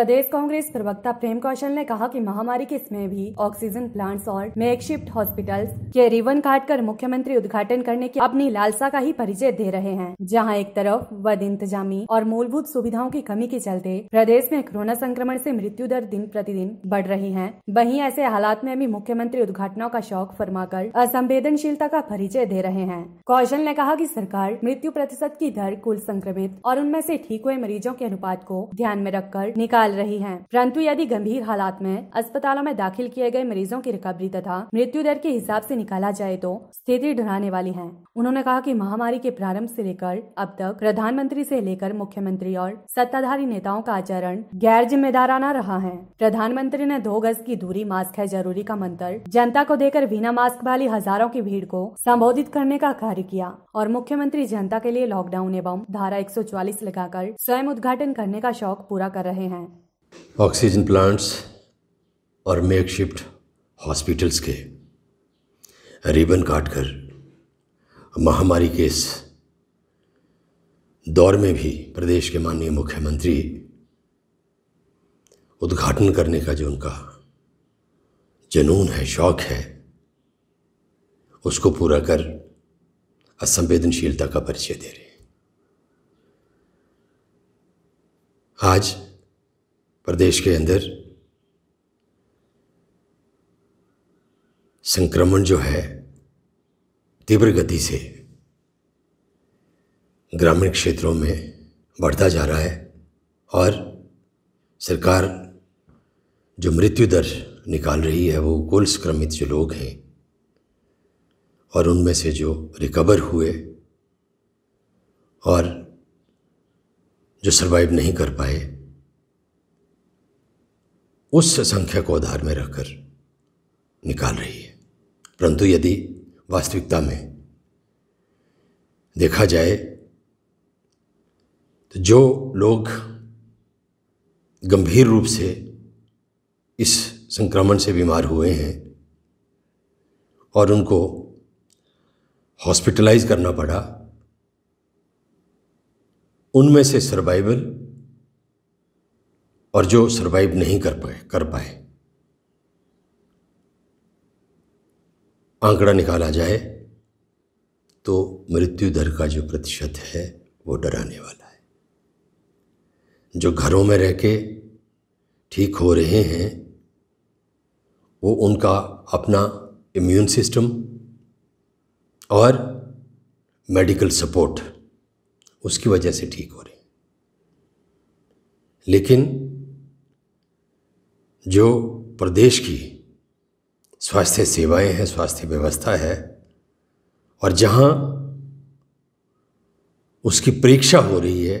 प्रदेश कांग्रेस प्रवक्ता प्रेम कौशल ने कहा कि महामारी के समय भी ऑक्सीजन प्लांट्स और मेकशिफ्ट हॉस्पिटल के रिवन काट कर मुख्यमंत्री उद्घाटन करने की अपनी लालसा का ही परिचय दे रहे हैं जहाँ एक तरफ वद इंतजामी और मूलभूत सुविधाओं की कमी के चलते प्रदेश में कोरोना संक्रमण ऐसी मृत्यु दर दिन प्रतिदिन बढ़ रही है वही ऐसे हालात में भी मुख्यमंत्री उद्घाटनों का शौक फरमाकर असंवेदनशीलता का परिचय दे रहे हैं कौशल ने कहा की सरकार मृत्यु प्रतिशत की दर कुल संक्रमित और उनमें ऐसी ठीक हुए मरीजों के अनुपात को ध्यान में रखकर निकाल चल रही है परंतु यदि गंभीर हालात में अस्पतालों में दाखिल किए गए मरीजों की रिकवरी तथा मृत्यु दर के हिसाब से निकाला जाए तो स्थिति डराने वाली है उन्होंने कहा कि महामारी के प्रारंभ से लेकर अब तक प्रधानमंत्री से लेकर मुख्यमंत्री और सत्ताधारी नेताओं का आचरण गैर जिम्मेदाराना रहा है प्रधानमंत्री ने दो गज की दूरी मास्क है जरूरी का मंत्र जनता को देकर बिना मास्क वाली हजारों की भीड़ को संबोधित करने का कार्य किया और मुख्यमंत्री जनता के लिए लॉकडाउन एवं धारा एक लगाकर स्वयं उद्घाटन करने का शौक पूरा कर रहे हैं ऑक्सीजन प्लांट्स और मेकशिफ्ट हॉस्पिटल्स के रिबन काटकर महामारी के इस दौर में भी प्रदेश के माननीय मुख्यमंत्री उद्घाटन करने का जो उनका जनून है शौक है उसको पूरा कर असंवेदनशीलता का परिचय दे रहे आज प्रदेश के अंदर संक्रमण जो है तीव्र गति से ग्रामीण क्षेत्रों में बढ़ता जा रहा है और सरकार जो मृत्यु दर निकाल रही है वो कुल संक्रमित जो लोग हैं और उनमें से जो रिकवर हुए और जो सरवाइव नहीं कर पाए उस संख्या को आधार में रखकर निकाल रही है परंतु यदि वास्तविकता में देखा जाए तो जो लोग गंभीर रूप से इस संक्रमण से बीमार हुए हैं और उनको हॉस्पिटलाइज करना पड़ा उनमें से सर्वाइवल और जो सरवाइव नहीं कर पाए कर पाए आंकड़ा निकाला जाए तो मृत्यु दर का जो प्रतिशत है वो डराने वाला है जो घरों में रह के ठीक हो रहे हैं वो उनका अपना इम्यून सिस्टम और मेडिकल सपोर्ट उसकी वजह से ठीक हो रहे हैं लेकिन जो प्रदेश की स्वास्थ्य सेवाएं हैं स्वास्थ्य व्यवस्था है और जहाँ उसकी परीक्षा हो रही है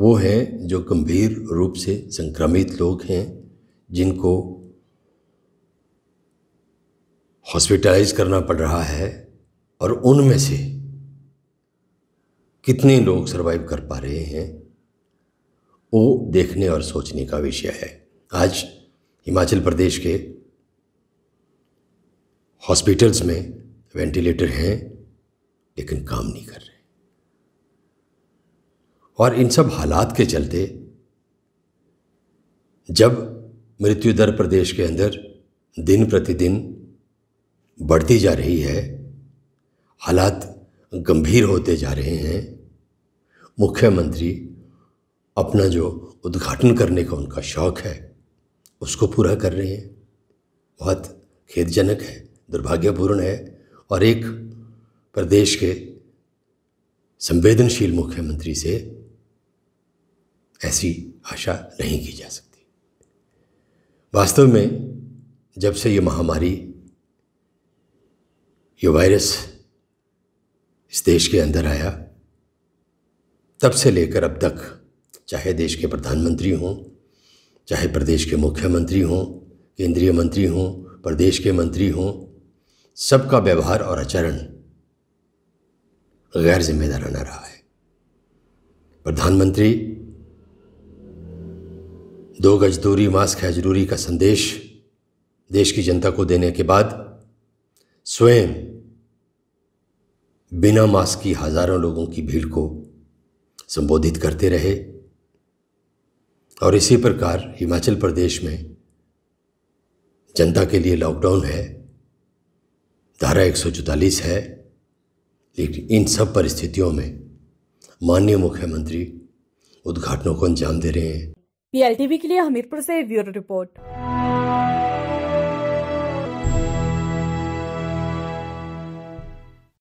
वो हैं जो गंभीर रूप से संक्रमित लोग हैं जिनको हॉस्पिटलाइज करना पड़ रहा है और उनमें से कितने लोग सर्वाइव कर पा रहे हैं वो देखने और सोचने का विषय है आज हिमाचल प्रदेश के हॉस्पिटल्स में वेंटिलेटर हैं लेकिन काम नहीं कर रहे और इन सब हालात के चलते जब मृत्यु दर प्रदेश के अंदर दिन प्रतिदिन बढ़ती जा रही है हालात गंभीर होते जा रहे हैं मुख्यमंत्री अपना जो उद्घाटन करने का उनका शौक है उसको पूरा कर रहे हैं बहुत खेदजनक है दुर्भाग्यपूर्ण है और एक प्रदेश के संवेदनशील मुख्यमंत्री से ऐसी आशा नहीं की जा सकती वास्तव में जब से ये महामारी ये वायरस इस देश के अंदर आया तब से लेकर अब तक चाहे देश के प्रधानमंत्री हों चाहे प्रदेश के मुख्यमंत्री हों केंद्रीय मंत्री हों प्रदेश के मंत्री हों सबका व्यवहार और आचरण गैर जिम्मेदाराना रहा है प्रधानमंत्री दो गज दूरी मास्क है जरूरी का संदेश देश की जनता को देने के बाद स्वयं बिना मास्क की हजारों लोगों की भीड़ को संबोधित करते रहे और इसी प्रकार हिमाचल प्रदेश में जनता के लिए लॉकडाउन है धारा एक है लेकिन इन सब परिस्थितियों में माननीय मुख्यमंत्री उद्घाटनों को अंजाम दे रहे हैं पीएलटीवी के लिए हमीरपुर से ब्यूरो रिपोर्ट